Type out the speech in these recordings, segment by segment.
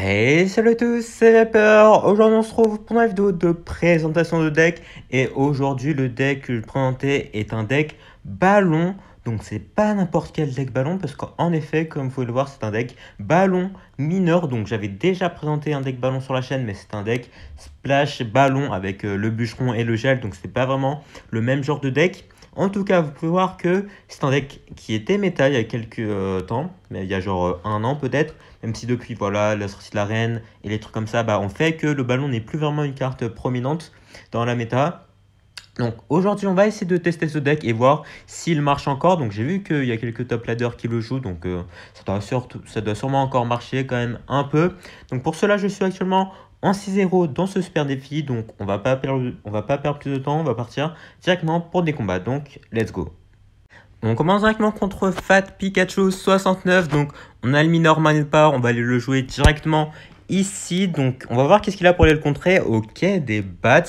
Hey salut à tous, c'est peur Aujourd'hui on se retrouve pour une vidéo de présentation de deck et aujourd'hui le deck que je vais présenter est un deck ballon donc c'est pas n'importe quel deck ballon parce qu'en effet comme vous pouvez le voir c'est un deck ballon mineur donc j'avais déjà présenté un deck ballon sur la chaîne mais c'est un deck splash ballon avec euh, le bûcheron et le gel donc c'est pas vraiment le même genre de deck en tout cas, vous pouvez voir que c'est un deck qui était méta il y a quelques euh, temps, mais il y a genre euh, un an peut-être, même si depuis voilà la sortie de la reine et les trucs comme ça, bah, on fait que le ballon n'est plus vraiment une carte prominente dans la méta. Donc aujourd'hui on va essayer de tester ce deck et voir s'il marche encore. Donc j'ai vu qu'il y a quelques top ladders qui le jouent, donc euh, ça, doit sûrement encore marcher quand même un peu. Donc pour cela je suis actuellement en 6-0 dans ce super défi, donc on va on va pas perdre plus de temps, on va partir directement pour des combats. Donc let's go on commence directement contre Fat Pikachu 69. Donc, on a le Minor part On va aller le jouer directement ici. Donc, on va voir qu'est-ce qu'il a pour aller le contrer. Ok, des bats.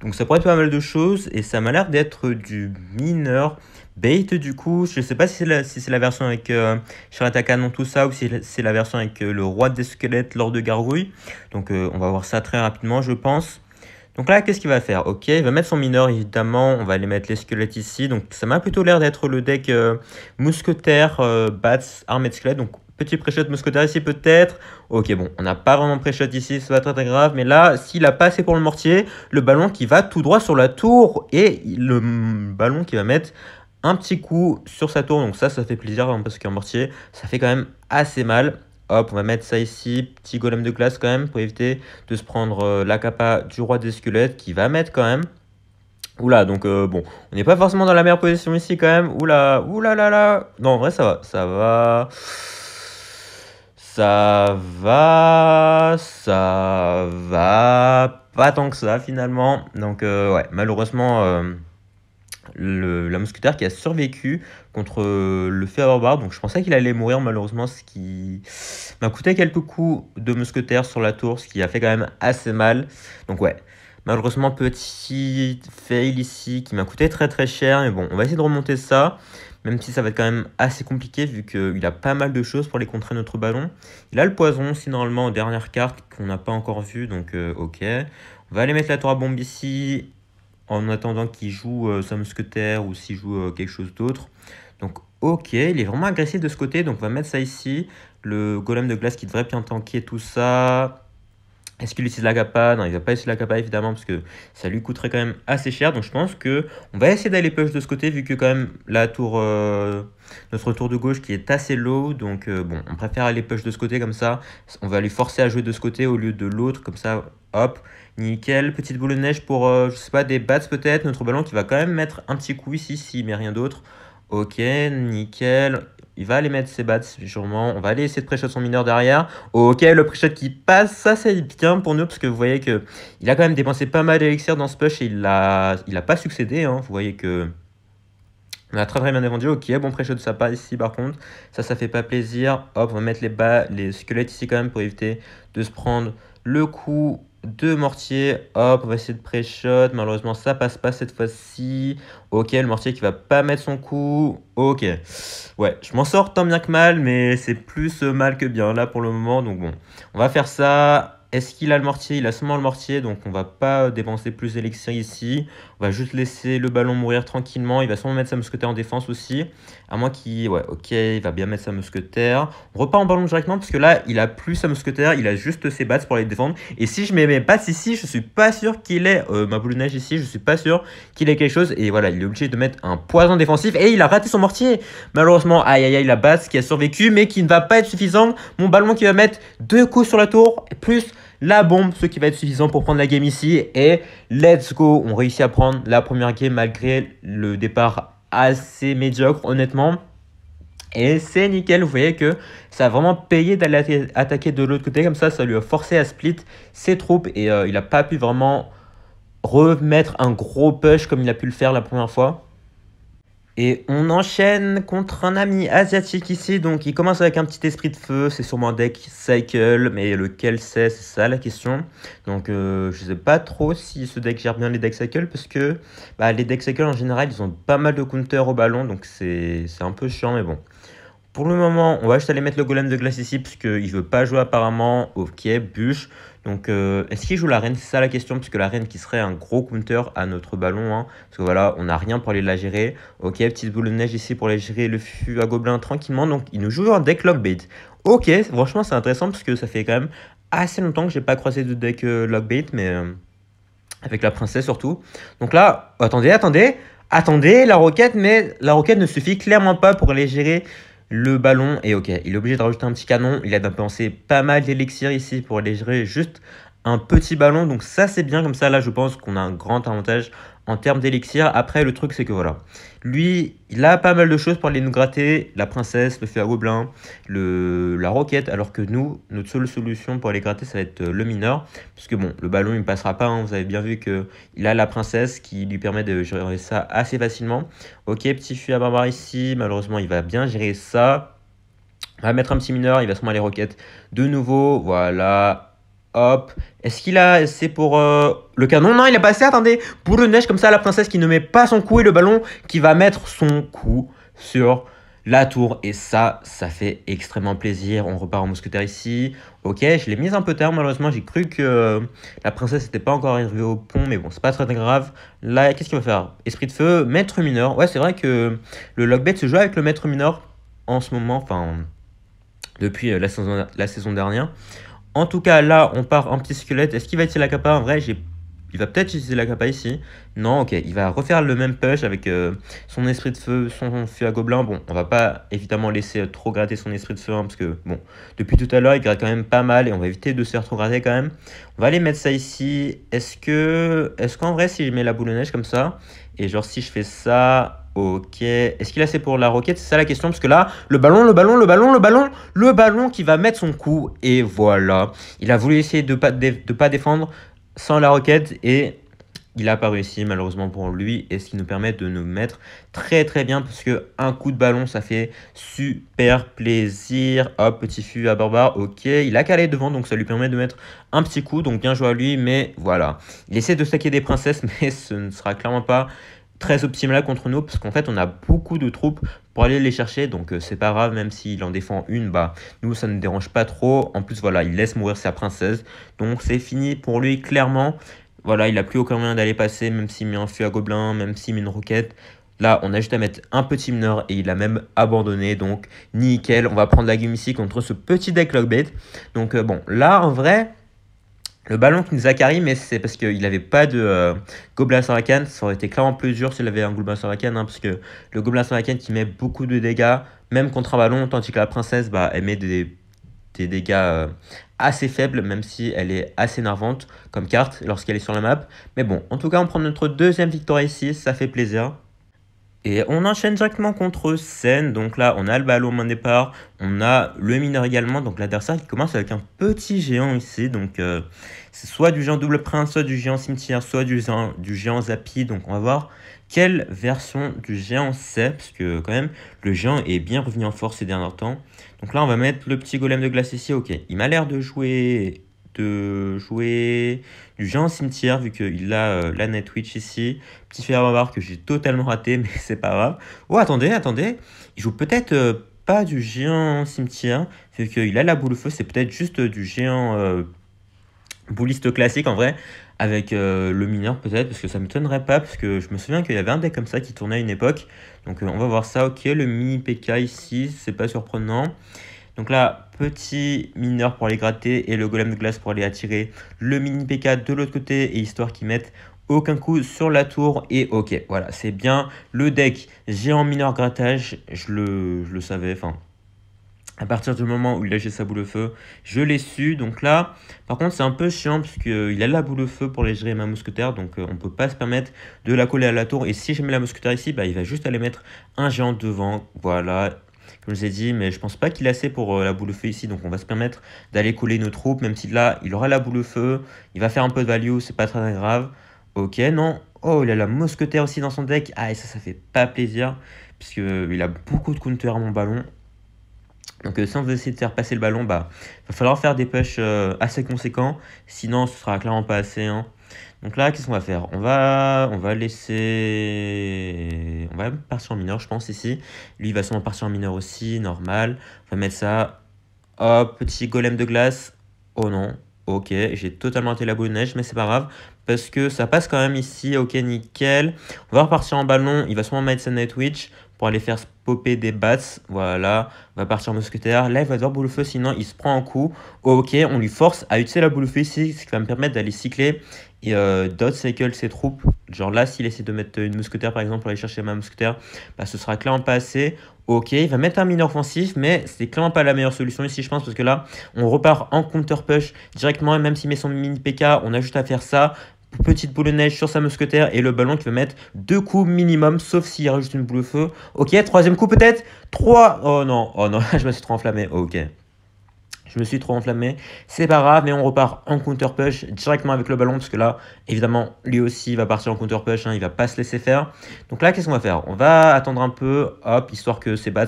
Donc, ça pourrait être pas mal de choses. Et ça m'a l'air d'être du mineur. Bait, du coup, je sais pas si c'est la, version avec euh, Shirataka, non tout ça, ou si c'est la version avec euh, le roi des squelettes, lors de gargouille. Donc, euh, on va voir ça très rapidement, je pense. Donc là, qu'est-ce qu'il va faire Ok, il va mettre son mineur, évidemment. On va aller mettre les squelettes ici. Donc ça m'a plutôt l'air d'être le deck euh, mousquetaire, euh, bats, armée de squelettes, Donc petit pré-shot mousquetaire ici peut-être. Ok, bon, on n'a pas vraiment pré-shot ici, ça pas très très grave. Mais là, s'il a pas assez pour le mortier, le ballon qui va tout droit sur la tour et le ballon qui va mettre un petit coup sur sa tour. Donc ça, ça fait plaisir hein, parce qu'un mortier, ça fait quand même assez mal. Hop, on va mettre ça ici. Petit golem de classe quand même pour éviter de se prendre euh, la capa du roi des squelettes qui va mettre quand même. Oula, donc euh, bon, on n'est pas forcément dans la meilleure position ici quand même. Oula, oula là là. Non, en vrai, ça va, ça va. Ça va, ça va. Pas tant que ça finalement. Donc euh, ouais, malheureusement la mousquetaire qui a survécu contre euh, le à barbare. Donc je pensais qu'il allait mourir malheureusement, ce qui m'a coûté quelques coups de mousquetaire sur la tour, ce qui a fait quand même assez mal. Donc ouais, malheureusement petit fail ici qui m'a coûté très très cher. Mais bon, on va essayer de remonter ça. Même si ça va être quand même assez compliqué vu qu'il a pas mal de choses pour les contrer notre ballon. Il a le poison aussi normalement dernière carte qu'on n'a pas encore vu. Donc euh, ok. On va aller mettre la tour à bombe ici en attendant qu'il joue euh, sa mousquetaire ou s'il joue euh, quelque chose d'autre. Donc ok, il est vraiment agressif de ce côté, donc on va mettre ça ici. Le golem de glace qui devrait bien tanker tout ça. Est-ce qu'il utilise la capa Non, il ne va pas utiliser la capa évidemment parce que ça lui coûterait quand même assez cher. Donc je pense que on va essayer d'aller push de ce côté vu que quand même la tour euh, notre tour de gauche qui est assez low. Donc euh, bon, on préfère aller push de ce côté comme ça. On va lui forcer à jouer de ce côté au lieu de l'autre comme ça. Hop, nickel. Petite boule de neige pour euh, je sais pas des bats peut-être. Notre ballon qui va quand même mettre un petit coup ici s'il mais rien d'autre. Ok, nickel il va aller mettre ses bats, sûrement. On va aller essayer de pré-shot son mineur derrière. Ok, le pré qui passe, ça c'est bien pour nous, parce que vous voyez que il a quand même dépensé pas mal d'élixir dans ce push et il n'a il a pas succédé. Hein. Vous voyez que. On a très très bien défendu. Ok, bon pré-shot de sa ici par contre. Ça, ça fait pas plaisir. Hop, on va mettre les, bas, les squelettes ici quand même pour éviter de se prendre le coup deux mortiers. Hop, on va essayer de pré-shot. Malheureusement, ça passe pas cette fois-ci. Ok, le mortier qui va pas mettre son coup. Ok. Ouais, je m'en sors tant bien que mal, mais c'est plus euh, mal que bien là pour le moment. Donc bon, on va faire ça. Est-ce qu'il a le mortier Il a seulement le mortier, donc on va pas euh, dépenser plus d'élixir ici. On va juste laisser le ballon mourir tranquillement. Il va sûrement mettre sa mousquetaire en défense aussi. À moins qu'il... Ouais, ok, il va bien mettre sa mousquetaire. On repart en ballon directement parce que là, il a plus sa mousquetaire. Il a juste ses bats pour les défendre. Et si je mets mes bats ici, je suis pas sûr qu'il ait... Euh, ma boule de neige ici, je suis pas sûr qu'il ait quelque chose. Et voilà, il est obligé de mettre un poison défensif. Et il a raté son mortier. Malheureusement, aïe aïe aïe, la base qui a survécu mais qui ne va pas être suffisante Mon ballon qui va mettre deux coups sur la tour, plus la bombe, ce qui va être suffisant pour prendre la game ici. Et let's go, on réussit à prendre la première game malgré le départ assez médiocre, honnêtement. Et c'est nickel, vous voyez que ça a vraiment payé d'aller attaquer de l'autre côté, comme ça, ça lui a forcé à split ses troupes et euh, il n'a pas pu vraiment remettre un gros push comme il a pu le faire la première fois. Et on enchaîne contre un ami asiatique ici, donc il commence avec un petit esprit de feu, c'est sûrement un deck cycle, mais lequel c'est, c'est ça la question. Donc euh, je sais pas trop si ce deck gère bien les decks cycle, parce que bah, les decks cycle en général, ils ont pas mal de counter au ballon, donc c'est un peu chiant, mais bon. Pour le moment, on va juste aller mettre le golem de glace ici parce qu'il veut pas jouer apparemment. Ok, bûche. Donc, euh, est-ce qu'il joue la reine C'est ça la question, puisque la reine qui serait un gros counter à notre ballon. Hein. parce que voilà, on n'a rien pour aller la gérer. Ok, petite boule de neige ici pour aller gérer le fût à gobelin tranquillement. Donc, il nous joue un deck lockbait. Ok, franchement, c'est intéressant parce que ça fait quand même assez longtemps que j'ai pas croisé de deck euh, lockbait, mais euh, avec la princesse surtout. Donc là, attendez, attendez, attendez la roquette, mais la roquette ne suffit clairement pas pour aller gérer le ballon. est ok, il est obligé de rajouter un petit canon. Il a penser pas mal d'élixir ici pour gérer juste un petit ballon. Donc ça c'est bien comme ça. Là je pense qu'on a un grand avantage en termes d'élixir. Après le truc c'est que voilà. Lui il a pas mal de choses pour aller nous gratter. La princesse, le feu à gobelin, le, la roquette. Alors que nous notre seule solution pour aller gratter ça va être euh, le mineur. Parce que bon le ballon il ne passera pas. Hein. Vous avez bien vu que il a la princesse qui lui permet de gérer ça assez facilement. Ok petit feu à barbare ici. Malheureusement il va bien gérer ça. va mettre un petit mineur, il va sûrement les roquettes de nouveau. Voilà, Hop. Est-ce qu'il a. C'est pour euh, le canon Non, il a pas assez. Attendez. Boule de neige, comme ça, la princesse qui ne met pas son coup et le ballon qui va mettre son coup sur la tour. Et ça, ça fait extrêmement plaisir. On repart en mousquetaire ici. Ok, je l'ai mise un peu tard, malheureusement. J'ai cru que euh, la princesse n'était pas encore arrivée au pont, mais bon, c'est pas très grave. Là, qu'est-ce qu'il va faire Esprit de feu, maître mineur. Ouais, c'est vrai que le lockbait se joue avec le maître mineur en ce moment, enfin, depuis euh, la la saison dernière. En tout cas, là, on part en petit squelette. Est-ce qu'il va utiliser la capa En vrai, j'ai il va peut-être utiliser la capa ici. Non, ok, il va refaire le même push avec euh, son esprit de feu, son feu à gobelin. Bon, on va pas évidemment laisser euh, trop gratter son esprit de feu, hein, parce que, bon, depuis tout à l'heure, il gratte quand même pas mal, et on va éviter de se faire trop gratter quand même. On va aller mettre ça ici. Est-ce que, est-ce qu'en vrai, si je mets la boule de neige comme ça, et genre si je fais ça, Ok. Est-ce qu'il a assez pour la roquette C'est ça la question, parce que là, le ballon, le ballon, le ballon, le ballon, le ballon qui va mettre son coup. Et voilà. Il a voulu essayer de pas, pas défendre sans la roquette et il n'a pas réussi malheureusement pour lui et ce qui nous permet de nous mettre très très bien parce que un coup de ballon ça fait super plaisir. Hop, petit fût à Barbar, ok, il a calé devant donc ça lui permet de mettre un petit coup donc bien joué à lui mais voilà. Il essaie de saquer des princesses mais ce ne sera clairement pas très optimale contre nous parce qu'en fait on a beaucoup de troupes pour aller les chercher donc euh, c'est pas grave même s'il en défend une bah nous ça ne dérange pas trop en plus voilà il laisse mourir sa princesse donc c'est fini pour lui clairement voilà il a plus aucun moyen d'aller passer même s'il met un feu à gobelin même s'il met une roquette Là, on a juste à mettre un petit mineur et il a même abandonné. Donc, nickel. On va prendre la game ici contre ce petit deck lockbait. Donc, euh, bon, là, en vrai, le ballon qui nous a mais c'est parce qu'il n'avait pas de euh, Gobelin Ça aurait été clairement plus dur s'il avait un Gobelin Sarakan, hein, parce que le Gobelin canne qui met beaucoup de dégâts, même contre un ballon, tandis que la princesse, bah, elle met des, dégâts euh, assez faibles, même si elle est assez énervante comme carte lorsqu'elle est sur la map. Mais bon, en tout cas, on prend notre deuxième victoire ici, ça fait plaisir. Et on enchaîne directement contre Sen, donc là on a le ballon au main départ, on a le mineur également, donc l'adversaire qui commence avec un petit géant ici, donc euh, c'est soit du géant double prince, soit du géant cimetière, soit du géant, du Zappi. Donc on va voir quelle version du géant c'est, parce que quand même, le géant est bien revenu en force ces derniers temps. Donc là, on va mettre le petit golem de glace ici. Ok, il m'a l'air de jouer de jouer du géant cimetière vu qu'il a euh, la la Netwitch ici. Petit à voir que j'ai totalement raté mais c'est pas grave. Oh attendez, attendez, il joue peut-être euh, pas du géant cimetière vu qu'il a la boule feu, c'est peut-être juste euh, du géant bouliste classique en vrai, avec euh, le mineur peut-être, parce que ça ne m'étonnerait pas, parce que je me souviens qu'il y avait un deck comme ça qui tournait à une époque. Donc euh, on va voir ça, ok, le mini PK ici, c'est pas surprenant. Donc là, petit mineur pour aller gratter et le golem de glace pour aller attirer le mini PK de l'autre côté, et histoire qu'ils mettent aucun coup sur la tour et ok voilà c'est bien le deck géant mineur grattage je le, je le savais enfin à partir du moment où il a jeté sa boule de feu, je l'ai su. Donc là, par contre, c'est un peu chiant puisqu'il euh, a la boule de feu pour gérer ma mousquetaire. Donc euh, on ne peut pas se permettre de la coller à la tour. Et si je mets la mousquetaire ici, bah, il va juste aller mettre un géant devant. Voilà, comme je vous ai dit, mais je pense pas qu'il a assez pour euh, la boule de feu ici, donc on va se permettre d'aller coller nos troupes, même si là, il aura la boule de feu, il va faire un peu de value, c'est pas très grave. Ok, non. Oh, il a la mousquetaire aussi dans son deck. Ah, et ça, ça fait pas plaisir, puisqu'il a beaucoup de counter à mon ballon. Donc si on veut essayer de faire passer le ballon, bah, va falloir faire des pushs euh, assez conséquents, sinon ce sera clairement pas assez. Hein. Donc là, qu'est-ce qu'on va faire on va, on va laisser... On va partir en mineur, je pense, ici. Lui, il va sûrement partir en mineur aussi, normal. On va mettre ça. Hop, petit golem de glace. Oh non, ok, j'ai totalement été la boule de neige, mais c'est pas grave. Parce que ça passe quand même ici, ok, nickel. On va repartir en ballon, il va sûrement mettre sa netwitch pour aller faire popper des bats. Voilà, va partir mousquetaire. Là, il va devoir boule feu, sinon il se prend un coup. ok, on lui force à utiliser la boule feu ce qui va me permettre d'aller cycler et euh, d'autres cycle ses troupes. Genre là, s'il essaie de mettre une mousquetaire par exemple pour aller chercher ma mousquetaire, bah, ce sera clairement pas assez. Ok, il va mettre un mineur offensif, mais c'est clairement pas la meilleure solution ici, je pense, parce que là, on repart en counter push directement, et même s'il met son mini PK, on a juste à faire ça petite boule de neige sur sa mousquetaire et le ballon qui va mettre deux coups minimum, sauf s'il juste une boule de feu. Ok, troisième coup peut-être Trois Oh non, oh non, je me suis trop enflammé. Ok. Je me suis trop enflammé. C'est pas grave, mais on repart en counter-push directement avec le ballon, parce que là, évidemment, lui aussi va partir en counter-push, hein, il va pas se laisser faire. Donc là, qu'est-ce qu'on va faire On va attendre un peu, hop, histoire que ces bats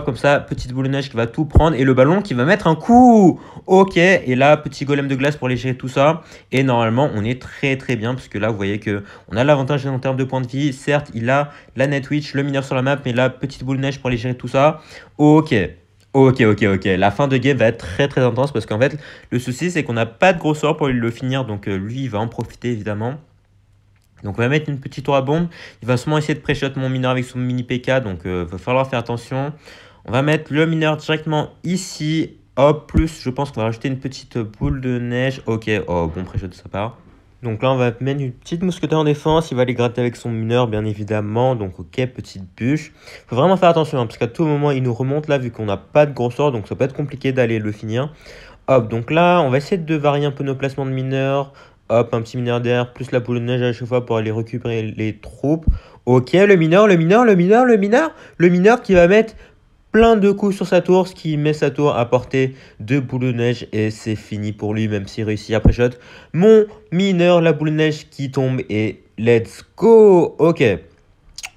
comme ça, petite boule de neige qui va tout prendre et le ballon qui va mettre un coup. Ok, et là, petit golem de glace pour les gérer tout ça. Et normalement, on est très très bien parce que là, vous voyez que on a l'avantage en termes de points de vie. Certes, il a la netwitch le mineur sur la map, mais là, petite boule de neige pour les gérer tout ça. Ok, Ok, ok, ok. La fin de game va être très très intense parce qu'en fait, le souci c'est qu'on n'a pas de gros sort pour le finir. Donc euh, lui, va en profiter évidemment. Donc on va mettre une petite à bombe. Il va sûrement essayer de pré mon mineur avec son mini PK. Donc il euh, va falloir faire attention. On va mettre le mineur directement ici. Hop, plus je pense qu'on va rajouter une petite boule de neige. Ok, oh bon pré-shot de sa part. Donc là on va mettre une petite mousquetaire en défense. Il va les gratter avec son mineur bien évidemment. Donc ok, petite bûche. faut vraiment faire attention hein, parce qu'à tout moment il nous remonte là vu qu'on n'a pas de gros sort. Donc ça peut être compliqué d'aller le finir. Hop, donc là on va essayer de varier un peu nos placements de mineurs hop, un petit mineur derrière, plus la boule de neige à chaque fois pour aller récupérer les troupes. Ok, le mineur, le mineur, le mineur, le mineur, le mineur qui va mettre plein de coups sur sa tour, ce qui met sa tour à portée de boule de neige et c'est fini pour lui, même s'il réussit après shot. Mon mineur, la boule de neige qui tombe et let's go Ok,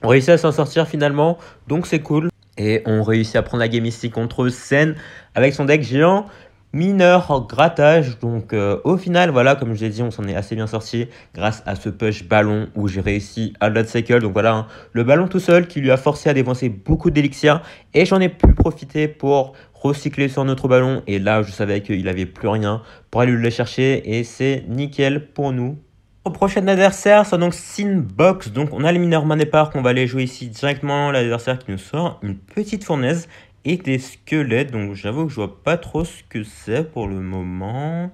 on réussit à s'en sortir finalement, donc c'est cool. Et on réussit à prendre la game ici contre Sen avec son deck géant mineur grattage. Donc euh, au final, voilà, comme je l'ai dit, on s'en est assez bien sorti grâce à ce push ballon où j'ai réussi à le cycle. Donc voilà, hein, le ballon tout seul qui lui a forcé à dépenser beaucoup d'élixirs et j'en ai pu profiter pour recycler sur notre ballon. Et là, je savais qu'il n'avait plus rien pour aller le chercher et c'est nickel pour nous. Au prochain adversaire c'est donc Sinbox. Donc on a les mineurs main départ qu'on va aller jouer ici directement. L'adversaire qui nous sort une petite fournaise et des squelettes. Donc j'avoue que je vois pas trop ce que c'est pour le moment.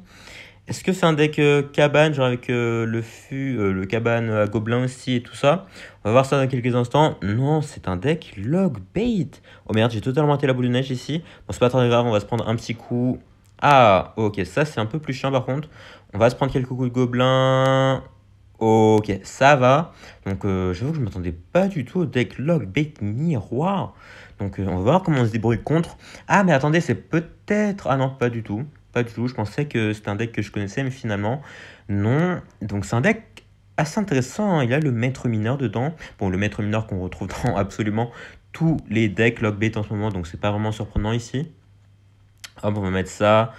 Est-ce que c'est un deck euh, cabane, genre avec euh, le fût, euh, le cabane à gobelin aussi et tout ça On va voir ça dans quelques instants. Non, c'est un deck log bait. Oh merde, j'ai totalement raté la boule de neige ici. Bon, c'est pas très grave, on va se prendre un petit coup. Ah, ok, ça c'est un peu plus chiant par contre. On va se prendre quelques coups de gobelin. Ok, ça va. Donc j'avoue que je m'attendais pas du tout au deck log bait miroir. Donc euh, on va voir comment on se débrouille contre. Ah mais attendez, c'est peut-être... Ah non, pas du tout. Pas du tout, je pensais que c'était un deck que je connaissais, mais finalement, non. Donc c'est un deck assez intéressant, hein. il a le maître mineur dedans. Bon, le maître mineur qu'on retrouve dans absolument tous les decks Lockbait en ce moment, donc c'est pas vraiment surprenant ici. Hop, on va mettre ça.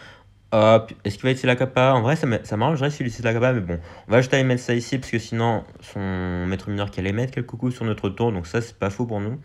Hop, est-ce qu'il va utiliser la capa En vrai, ça m'arrangerait s'il utilise la capa, mais bon, on va juste aller mettre ça ici, parce que sinon, son maître mineur qui allait mettre quelques coups sur notre tour, donc ça, c'est pas faux pour nous.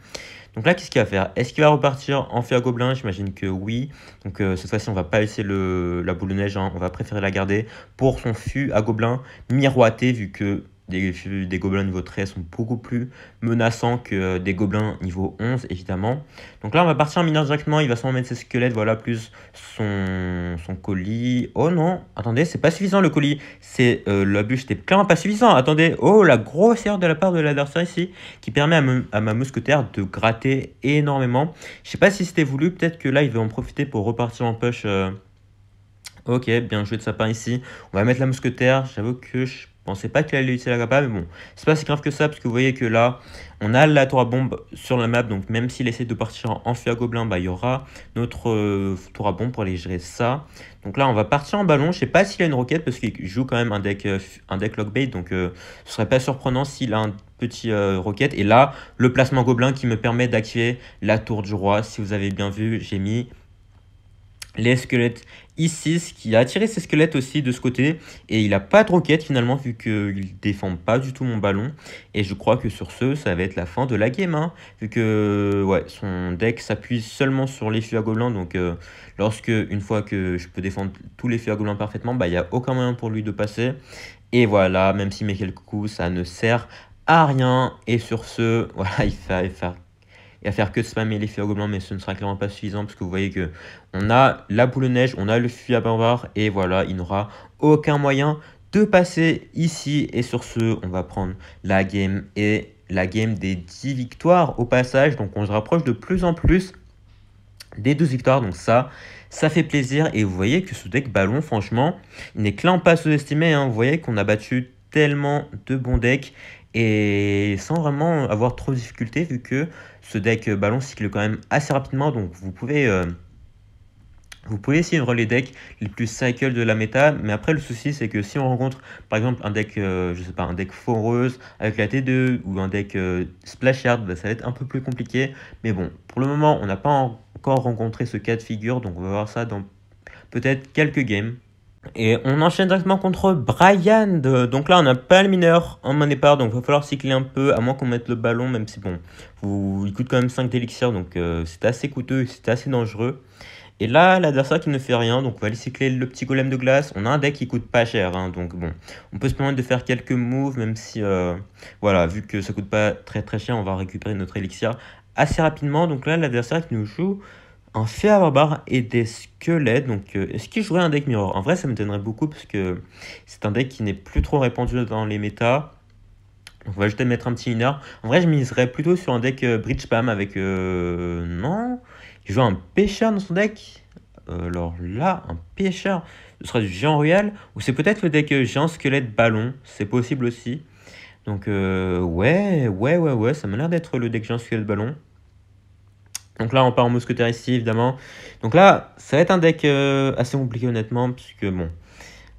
Donc là, qu'est-ce qu'il va faire Est-ce qu'il va repartir en fer gobelin J'imagine que oui. Donc euh, cette fois-ci, on va pas laisser le, la boule de neige, hein. on va préférer la garder pour son fût à gobelin miroité vu que des, des gobelins niveau 13 sont beaucoup plus menaçants que euh, des gobelins niveau 11, évidemment. Donc là, on va partir en mineur directement. Il va s'en mettre ses squelettes, voilà, plus son, colis. Oh non, attendez, c'est pas suffisant le colis. C'est euh, la bûche, c'était clairement pas suffisant. Attendez, oh, la grossière de la part de l'adversaire ici, qui permet à, ma mousquetaire de gratter énormément. Je sais pas si c'était voulu, peut-être que là, il va en profiter pour repartir en push... Ok, bien joué de sa part ici. On va mettre la mousquetaire. J'avoue que je pensais pas qu'il allait utiliser la mais bon, c'est pas si grave que ça, parce que vous voyez que là, on a la à bombe sur la map, donc même s'il essaie de partir en feu à gobelin, bah, il y aura notre euh, tour à bombe pour aller gérer ça. Donc là, on va partir en ballon, je sais pas s'il a une roquette, parce qu'il joue quand même un deck, euh, un deck lockbait, donc euh, ce serait pas surprenant s'il a un petit roquette. Et là, le placement gobelin qui me permet d'activer la tour du roi, si vous avez bien vu, j'ai mis les squelettes ce qui a attiré ses squelettes aussi de ce côté et il n'a pas de roquette finalement vu qu'il défend pas du tout mon ballon et je crois que sur ce ça va être la fin de la game hein, vu que ouais, son deck s'appuie seulement sur les feux à gobelins donc euh, lorsque une fois que je peux défendre tous les feux à gobelins parfaitement bah il n'y a aucun moyen pour lui de passer et voilà même si met quelques coups ça ne sert à rien et sur ce voilà il va faire et à faire que spammer l'effet gobelin, mais ce ne sera clairement pas suffisant parce que vous voyez que on a la boule de neige, on a le fuyard à barbare, et voilà, il n'aura aucun moyen de passer ici. Et sur ce, on va prendre la game et la game des 10 victoires au passage. Donc on se rapproche de plus en plus des 12 victoires. Donc ça, ça fait plaisir. Et vous voyez que ce deck ballon, franchement, il n'est clairement pas sous-estimé. Hein. Vous voyez qu'on a battu tellement de bons decks et sans vraiment avoir trop de difficultés vu que ce deck euh, ballon cycle quand même assez rapidement donc vous pouvez euh, vous pouvez suivre les decks les plus cycle de la méta mais après le souci c'est que si on rencontre par exemple un deck euh, je sais pas un deck foreuse avec la T2 ou un deck splash bah, ça va être un peu plus compliqué mais bon pour le moment on n'a pas encore rencontré ce cas de figure donc on va voir ça dans peut-être quelques games et on enchaîne directement contre Brian. Donc là, on n'a pas le mineur en main départ, donc il va falloir cycler un peu, à moins qu'on mette le ballon, même si bon, il coûte quand même 5 d'élixir, donc euh, c'est assez coûteux, c'est assez dangereux. Et là, l'adversaire qui ne fait rien, donc on va aller cycler le petit golem de glace. On a un deck qui coûte pas cher, hein, donc bon, on peut se permettre de faire quelques moves, même si, euh, voilà, vu que ça coûte pas très très cher, on va récupérer notre élixir assez rapidement. Donc là, l'adversaire qui nous joue un fer barre et des squelettes. Donc, euh, est-ce qu'il jouerait un deck mirror En vrai, ça me donnerait beaucoup parce que c'est un deck qui n'est plus trop répandu dans les méta. On va juste mettre un petit winner. En vrai, je miserais plutôt sur un deck euh, Bridge Pam avec. Euh, non Il joue un pêcheur dans son deck alors là, un pêcheur, ce serait du géant royal, ou c'est peut-être le deck géant squelette ballon, c'est possible aussi. Donc ouais, ouais, ouais, ouais, ça m'a l'air d'être le deck géant squelette ballon. Donc là, on part en mousquetaire ici, évidemment. Donc là, ça va être un deck euh, assez compliqué, honnêtement, puisque bon.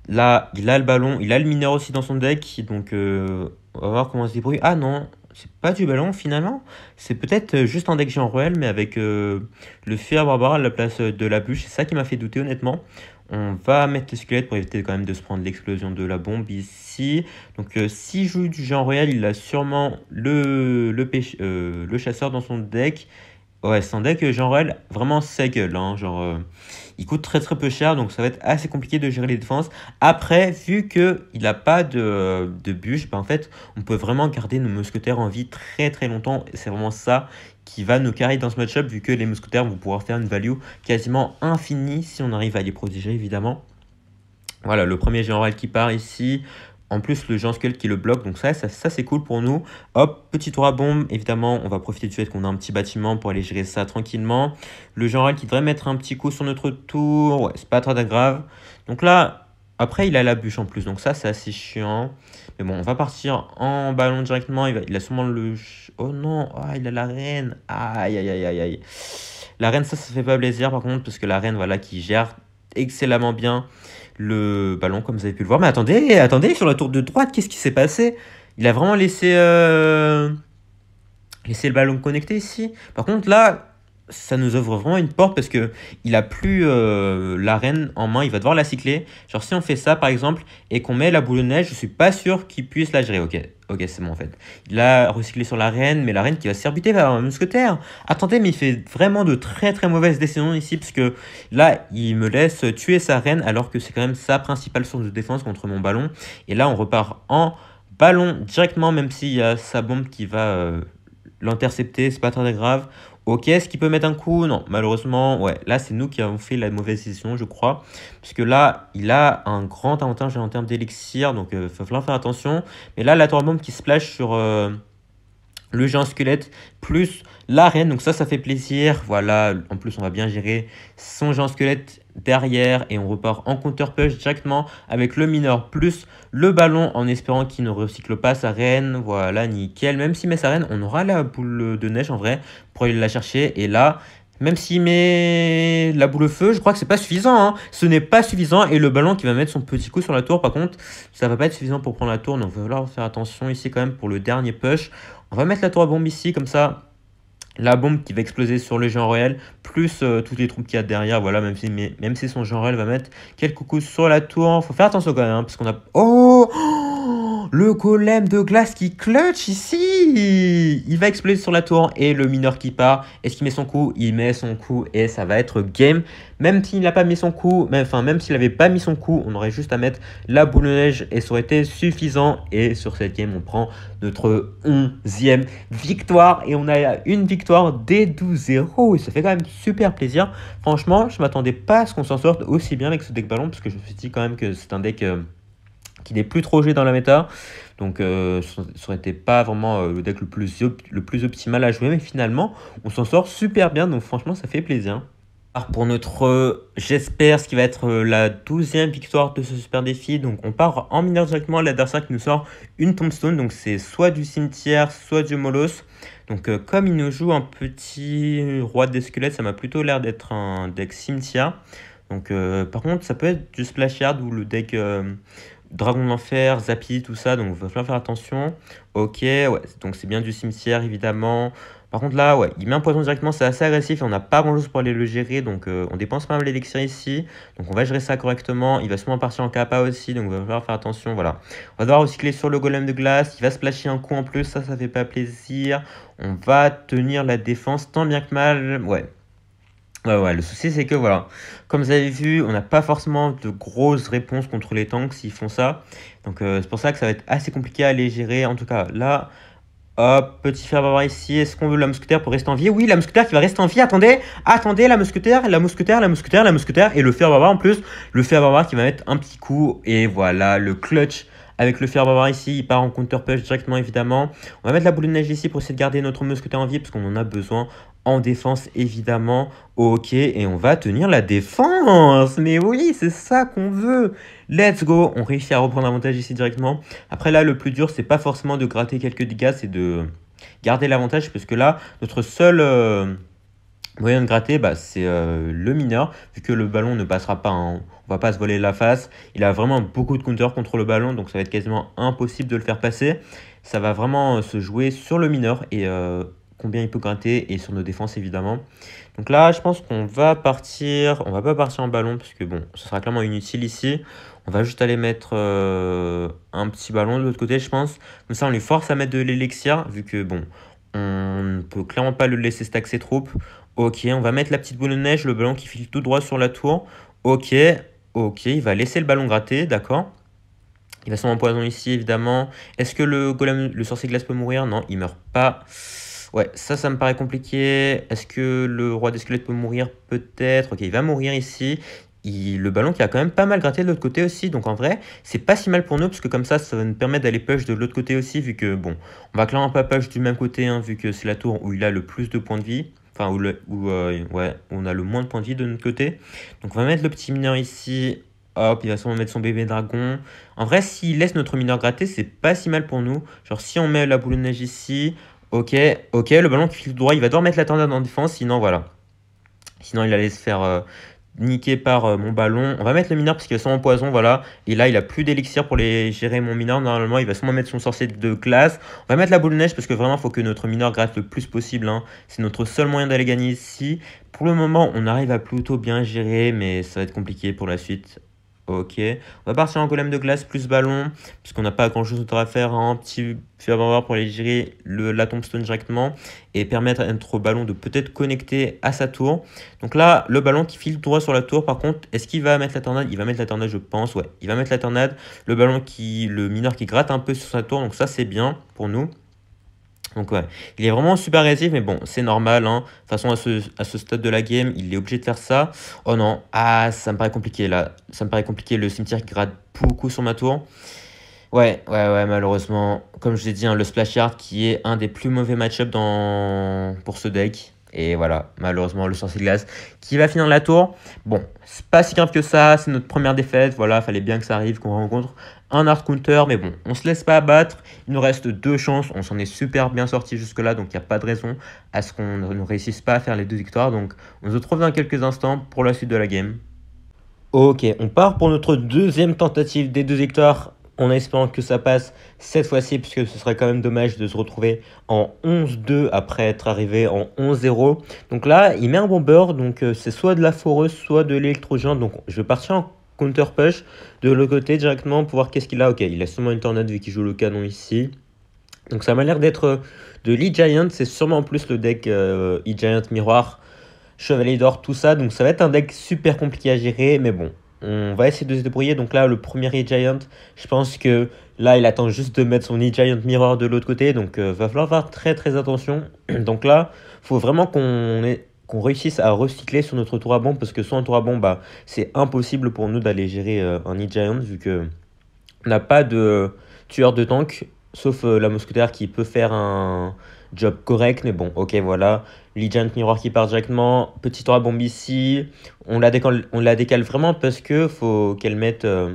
Là, il a le ballon, il a le mineur aussi dans son deck, donc euh, on va voir comment se débrouille. Ah non, c'est pas du ballon finalement, c'est peut-être euh, juste un deck géant royal, mais avec le fer barbare à la place de la bûche, c'est ça qui m'a fait douter honnêtement. On va mettre le squelette pour éviter quand même de se prendre l'explosion de la bombe ici. Donc si s'il joue du genre réel il a sûrement le, le chasseur dans son deck, Ouais, c'est un deck euh, genre vraiment sa gueule. Hein, genre, euh, il coûte très très peu cher, donc ça va être assez compliqué de gérer les défenses. Après, vu qu'il n'a pas de, bûche, bah, en fait, on peut vraiment garder nos mousquetaires en vie très très longtemps. C'est vraiment ça qui va nous carrer dans ce match-up, vu que les mousquetaires vont pouvoir faire une value quasiment infinie si on arrive à les protéger, évidemment. Voilà, le premier général qui part ici en plus le géant squelette qui le bloque, donc ça, ça, c'est cool pour nous. Hop, petit tour à bombe, évidemment, on va profiter du fait qu'on a un petit bâtiment pour aller gérer ça tranquillement. Le général qui devrait mettre un petit coup sur notre tour, ouais, c'est pas très grave. Donc là, après il a la bûche en plus, donc ça c'est assez chiant. Mais bon, on va partir en ballon directement, il, a sûrement le... Oh non, ah, il a la reine, aïe aïe aïe aïe aïe. La reine ça, ça fait pas plaisir par contre, parce que la reine, voilà, qui gère excellemment bien le ballon, comme vous avez pu le voir. Mais attendez, attendez, sur la tour de droite, qu'est-ce qui s'est passé Il a vraiment laissé, euh, laissé le ballon connecté ici. Par contre, là, ça nous ouvre vraiment une porte parce que il a plus euh, la reine en main, il va devoir la cycler. Genre si on fait ça par exemple et qu'on met la boule de neige, je suis pas sûr qu'il puisse la gérer. Ok, ok c'est bon en fait. Il a recyclé sur la reine, mais la reine qui va se faire buter avoir un mousquetaire. Attendez, mais il fait vraiment de très très mauvaises décisions ici parce que là il me laisse tuer sa reine alors que c'est quand même sa principale source de défense contre mon ballon. Et là on repart en ballon directement même s'il y a sa bombe qui va euh, l'intercepter, c'est pas très grave. Ok, est-ce qu'il peut mettre un coup Non, malheureusement, ouais. Là, c'est nous qui avons fait la mauvaise décision, je crois. Puisque là, il a un grand avantage en termes d'élixir, donc il euh, faut faire attention. Mais là, la bombe qui splash sur euh, le géant squelette, plus l'arène, donc ça, ça fait plaisir. Voilà, en plus, on va bien gérer son géant squelette derrière et on repart en counter push directement avec le mineur plus le ballon en espérant qu'il ne recycle pas sa reine. Voilà, nickel. Même s'il met sa reine, on aura la boule de neige en vrai pour aller la chercher. Et là, même s'il met la boule feu, je crois que c'est pas suffisant. Hein. Ce n'est pas suffisant. Et le ballon qui va mettre son petit coup sur la tour, par contre, ça va pas être suffisant pour prendre la tour. Donc il va falloir faire attention ici quand même pour le dernier push. On va mettre la tour à bombe ici, comme ça, la bombe qui va exploser sur le géant réel, plus euh, toutes les troupes qu'il y a derrière, voilà, même si, même si son genre réel va mettre quelques coups sur la tour, faut faire attention quand même, hein, parce qu'on a... Oh, oh le golem de glace qui clutch ici Il va exploser sur la tour et le mineur qui part. Est-ce qu'il met son coup Il met son coup et ça va être game. Même s'il n'a pas mis son coup, enfin même s'il n'avait pas mis son coup, on aurait juste à mettre la boule de neige et ça aurait été suffisant. Et sur cette game, on prend notre 11 victoire et on a une victoire des 12-0. Ça fait quand même super plaisir. Franchement, je ne m'attendais pas à ce qu'on s'en sorte aussi bien avec ce deck ballon parce que je me suis dit quand même que c'est un deck... Euh, qui n'est plus trop joué dans la méta. Donc ce euh, ça n'était pas vraiment euh, le deck le plus, le plus optimal à jouer, mais finalement on s'en sort super bien, donc franchement ça fait plaisir. Alors pour notre, euh, j'espère, ce qui va être la douzième victoire de ce super défi, donc on part en mineur directement, l'adversaire qui nous sort une tombstone, donc c'est soit du cimetière, soit du molos. Donc comme il nous joue un petit roi des squelettes, ça m'a plutôt l'air d'être un deck cimetière. Donc par contre ça peut être du splash yard ou le deck Dragon de l'Enfer, Zappi, tout ça, donc il va falloir faire attention. Ok, ouais, donc c'est bien du cimetière évidemment. Par contre là, ouais, il met un poison directement, c'est assez agressif et on n'a pas grand chose pour aller le gérer, donc euh, on dépense pas mal d'élixir ici, donc on va gérer ça correctement, il va souvent partir en kappa aussi, donc il va falloir faire attention, voilà. On va devoir recycler sur le golem de glace, il va se splasher un coup en plus, ça, ça fait pas plaisir. On va tenir la défense tant bien que mal, ouais, Ouais, ouais, le souci c'est que voilà, comme vous avez vu, on n'a pas forcément de grosses réponses contre les tanks s'ils font ça. Donc euh, c'est pour ça que ça va être assez compliqué à les gérer. En tout cas, là, hop, petit fer barbare ici. Est-ce qu'on veut la mousquetaire pour rester en vie Oui, la mousquetaire qui va rester en vie. Attendez, attendez, la mousquetaire, la mousquetaire, la mousquetaire, la mousquetaire. Et le fer barbare en plus, le fer barbare qui va mettre un petit coup. Et voilà, le clutch avec le fer barbare ici, il part en counter push directement évidemment. On va mettre la boule de neige ici pour essayer de garder notre mousquetaire en vie parce qu'on en a besoin en défense évidemment au et on va tenir la défense. Mais oui, c'est ça qu'on veut. Let's go. On réussit à reprendre l'avantage ici directement. Après là, le plus dur, c'est pas forcément de gratter quelques dégâts, c'est de garder l'avantage parce que là, notre seul euh, moyen de gratter, bah, c'est euh, le mineur vu que le ballon ne passera pas. Hein. On va pas se voler la face. Il a vraiment beaucoup de counter contre le ballon, donc ça va être quasiment impossible de le faire passer. Ça va vraiment euh, se jouer sur le mineur et euh, combien il peut gratter et sur nos défenses évidemment. Donc là, je pense qu'on va partir, on va pas partir en ballon parce que bon, ce sera clairement inutile ici. On va juste aller mettre euh, un petit ballon de l'autre côté, je pense. Comme ça, on lui force à mettre de l'élixir vu que bon, on ne peut clairement pas le laisser stack ses troupes. Ok, on va mettre la petite boule de neige, le ballon qui file tout droit sur la tour. Ok, ok, il va laisser le ballon gratter, d'accord. Il va son poison ici, évidemment. Est-ce que le golem, le sorcier glace peut mourir Non, il meurt pas. Ouais, ça, ça me paraît compliqué. Est-ce que le roi des squelettes peut mourir Peut-être. Ok, il va mourir ici. Il, le ballon qui a quand même pas mal gratté de l'autre côté aussi. Donc en vrai, c'est pas si mal pour nous, parce que comme ça, ça va nous permettre d'aller push de l'autre côté aussi, vu que, bon, on va clairement pas push du même côté, hein, vu que c'est la tour où il a le plus de points de vie. Enfin, où, euh, ouais, où on a le moins de points de vie de notre côté. Donc on va mettre le petit mineur ici. Hop, il va sûrement mettre son bébé dragon. En vrai, s'il laisse notre mineur gratter, c'est pas si mal pour nous. Genre, si on met la boule de neige ici, Ok, ok, le ballon qui file droit, il va devoir mettre la tendance en défense, sinon voilà. Sinon il allait se faire euh, niquer par euh, mon ballon. On va mettre le mineur parce qu'il est son poison, voilà. Et là il a plus d'élixir pour les gérer mon mineur. Normalement il va sûrement mettre son sorcier de classe. On va mettre la boule de neige parce que vraiment il faut que notre mineur gratte le plus possible. Hein. C'est notre seul moyen d'aller gagner ici. Pour le moment on arrive à plutôt bien gérer mais ça va être compliqué pour la suite. Ok. On va partir en colonne de glace plus ballon, puisqu'on n'a pas grand chose d'autre à faire. Un hein. petit feu à pour aller gérer le, la tombstone directement et permettre à notre ballon de peut-être connecter à sa tour. Donc là, le ballon qui file droit sur la tour, par contre, est-ce qu'il va mettre la tornade Il va mettre la tornade, je pense. Ouais, il va mettre la tornade. Le ballon qui, le mineur qui gratte un peu sur sa tour, donc ça c'est bien pour nous. Donc ouais, il est vraiment super agressif, mais bon, c'est normal. Hein. De toute façon, à ce, à ce, stade de la game, il est obligé de faire ça. Oh non, ah, ça me paraît compliqué là. Ça me paraît compliqué, le cimetière qui grade beaucoup sur ma tour. Ouais, ouais, ouais, malheureusement. Comme je l'ai dit, hein, le Splash Yard qui est un des plus mauvais match-up dans... pour ce deck. Et voilà, malheureusement, le sorcier de glace qui va finir la tour. Bon, c'est pas si grave que ça, c'est notre première défaite. Voilà, fallait bien que ça arrive, qu'on rencontre un hard counter. Mais bon, on se laisse pas abattre. Il nous reste deux chances. On s'en est super bien sorti jusque-là, donc il n'y a pas de raison à ce qu'on ne réussisse pas à faire les deux victoires. Donc, on se retrouve dans quelques instants pour la suite de la game. Ok, on part pour notre deuxième tentative des deux victoires on espérant que ça passe cette fois-ci, puisque ce serait quand même dommage de se retrouver en 11-2 après être arrivé en 11-0. Donc là, il met un bon beurre, donc euh, c'est soit de la foreuse, soit de l'électrogène. Donc je vais partir en counter push de l'autre côté directement pour voir qu'est-ce qu'il a. Ok, il a seulement une tornade vu qu'il joue le canon ici. Donc ça m'a l'air d'être euh, de l'E-Giant, c'est sûrement en plus le deck euh, E-Giant Miroir, Chevalier d'Or, tout ça. Donc ça va être un deck super compliqué à gérer, mais bon, on va essayer de se débrouiller. Donc là, le premier E-Giant, je pense que là, il attend juste de mettre son E-Giant Mirror de l'autre côté. Donc euh, va falloir faire très très attention. Donc là, faut vraiment qu'on qu'on réussisse à recycler sur notre tour à bombe parce que sans tour à bombe, bah, c'est impossible pour nous d'aller gérer euh, un E-Giant vu que n'a pas de tueur de tank Sauf euh, la mousquetaire qui peut faire un job correct, mais bon, ok, voilà. Legend Mirror qui part directement. Petit roi bombe ici. On la décale, on la décale vraiment parce que faut qu'elle mette euh,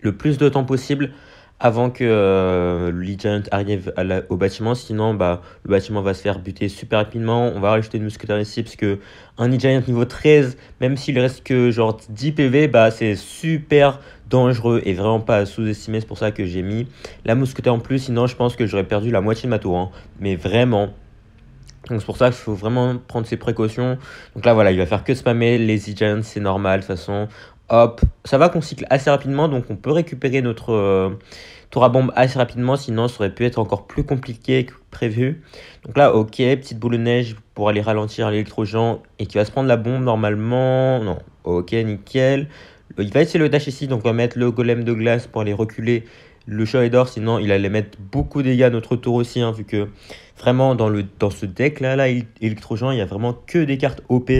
le plus de temps possible avant que euh, le giant arrive à au bâtiment. Sinon, bah, le bâtiment va se faire buter super rapidement. On va rajouter une mousquetaire ici parce que un giant niveau 13, même s'il reste que genre 10 PV, bah, c'est super dangereux et vraiment pas à sous-estimer. C'est pour ça que j'ai mis la mousquetaire en plus. Sinon, je pense que j'aurais perdu la moitié de ma tour. Hein. Mais vraiment. Donc c'est pour ça qu'il faut vraiment prendre ses précautions. Donc là voilà, il va faire que spammer les e-giants, c'est normal de toute façon. Hop, ça va qu'on cycle assez rapidement, donc on peut récupérer notre euh, tour à bombe assez rapidement, sinon ça aurait pu être encore plus compliqué que prévu. Donc là, ok, petite boule de neige pour aller ralentir l'électrogen, et qui va se prendre la bombe normalement. Non, ok, nickel. Il va essayer le dash ici, donc on va mettre le golem de glace pour aller reculer le et d'or, sinon il allait mettre beaucoup de dégâts à notre tour aussi, hein, vu que vraiment dans, le, dans ce deck là, là il n'y a vraiment que des cartes OP.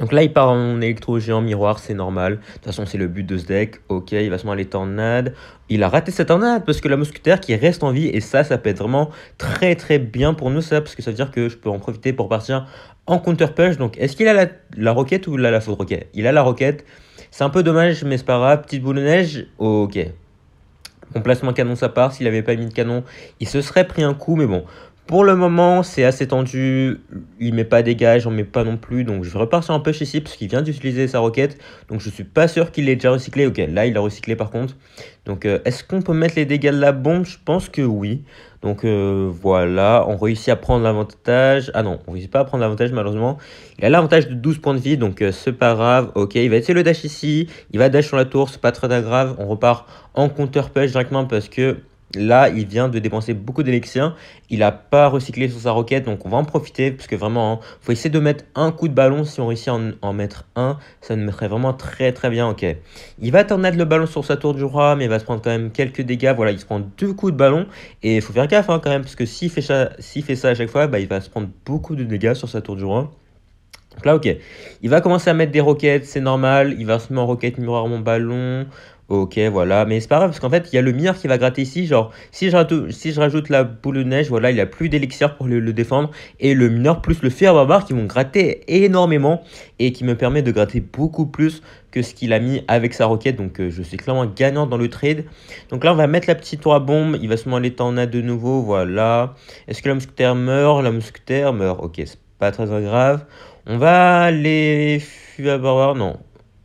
Donc là, il part en électro géant miroir, c'est normal. De toute façon, c'est le but de ce deck. Ok, il va se les tornades. Il a raté sa tornade parce que la mousquetaire qui reste en vie. Et ça, ça peut être vraiment très très bien pour nous, ça. Parce que ça veut dire que je peux en profiter pour partir en counter-punch. Donc, est-ce qu'il a la, roquette ou il a la fausse roquette Il a la roquette. C'est un peu dommage, mais c'est pas grave. Petite boule de neige. Ok. Mon placement canon, ça part. S'il avait pas mis de canon, il se serait pris un coup. Mais bon, pour le moment, c'est assez tendu. Il met pas des gages, on met pas non plus. Donc je repars sur un push ici parce qu'il vient d'utiliser sa roquette. Donc je suis pas sûr qu'il ait déjà recyclé. Ok, là il a recyclé par contre. Donc euh, est-ce qu'on peut mettre les dégâts de la bombe Je pense que oui. Donc euh, voilà, on réussit à prendre l'avantage. Ah non, on ne réussit pas à prendre l'avantage malheureusement. Il a l'avantage de 12 points de vie, donc ce euh, c'est pas grave. Ok, il va essayer le dash ici. Il va dash sur la tour, c'est pas très grave. On repart en counter push directement parce que Là, il vient de dépenser beaucoup d'élections. Il n'a pas recyclé sur sa roquette, donc on va en profiter, parce que vraiment, il hein, faut essayer de mettre un coup de ballon. Si on réussit à en, mettre un, ça nous mettrait vraiment très très bien. Ok. Il va mettre le ballon sur sa tour du roi, mais il va se prendre quand même quelques dégâts. Voilà, il se prend deux coups de ballon. Et il faut faire gaffe hein, quand même, parce que s'il fait, ça, fait ça à chaque fois, bah, il va se prendre beaucoup de dégâts sur sa tour du roi. Donc là, ok. Il va commencer à mettre des roquettes, c'est normal. Il va se mettre en roquette miroir mon ballon. Ok, voilà, mais c'est pas grave parce qu'en fait, il y a le mineur qui va gratter ici. Genre, si je, rajoute, si je rajoute la boule de neige, voilà, il a plus d'élixir pour le, défendre. Et le mineur plus le fer barbare qui vont gratter énormément et qui me permet de gratter beaucoup plus que ce qu'il a mis avec sa roquette. Donc, euh, je suis clairement gagnant dans le trade. Donc là, on va mettre la petite trois bombes bombe. Il va se aller en a de nouveau. Voilà. Est-ce que la mousquetaire meurt La mousquetaire meurt. Ok, c'est pas très grave. On va aller. Barbare, non.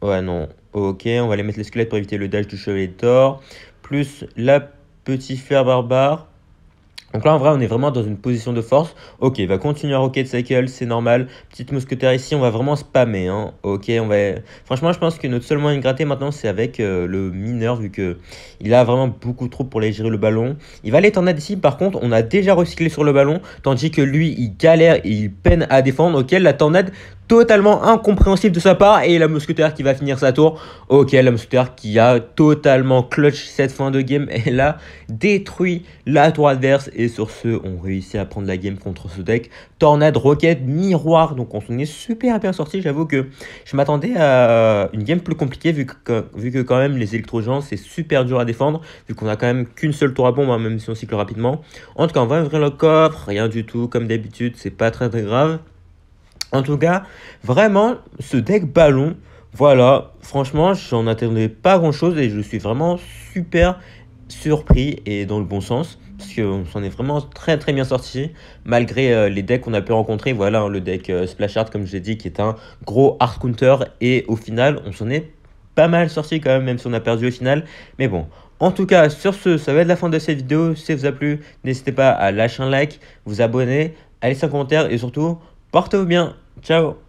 Ouais, non. Ok, on va aller mettre les squelettes pour éviter le dash du chevalier d'or. Plus la petite fer barbare. Donc là, en vrai, on est vraiment dans une position de force. Ok, va continuer à rocket cycle, c'est normal. Petite mousquetaire ici, on va vraiment spammer. Hein. Ok, on va... Franchement, je pense que notre seul moyen de gratter maintenant, c'est avec euh, le mineur, vu que il a vraiment beaucoup trop pour aller gérer le ballon. Il va aller Tornade ici, par contre, on a déjà recyclé sur le ballon, tandis que lui, il galère et il peine à défendre. Ok, la tornade totalement incompréhensible de sa part et la mousquetaire qui va finir sa tour. Ok, la mousquetaire qui a totalement clutch cette fin de game Elle a détruit la tour adverse et sur ce on réussit à prendre la game contre ce deck. Tornade, roquette, miroir, donc on s'en est super bien sorti, j'avoue que je m'attendais à une game plus compliquée vu que, vu que quand même les électrogens c'est super dur à défendre, vu qu'on a quand même qu'une seule tour à bombe, hein, même si on cycle rapidement. En tout cas on va ouvrir le coffre, rien du tout comme d'habitude, c'est pas très très grave. En tout cas, vraiment, ce deck ballon, voilà, franchement, j'en attendais pas grand chose et je suis vraiment super surpris et dans le bon sens parce qu'on s'en est vraiment très très bien sorti malgré euh, les decks qu'on a pu rencontrer. Voilà hein, le deck euh, Splash Art comme je l'ai dit qui est un gros hard counter et au final on s'en est pas mal sorti quand même même si on a perdu au final. Mais bon, en tout cas sur ce ça va être la fin de cette vidéo. Si ça vous a plu n'hésitez pas à lâcher un like, vous abonner, à laisser un commentaire et surtout portez-vous bien. Ciao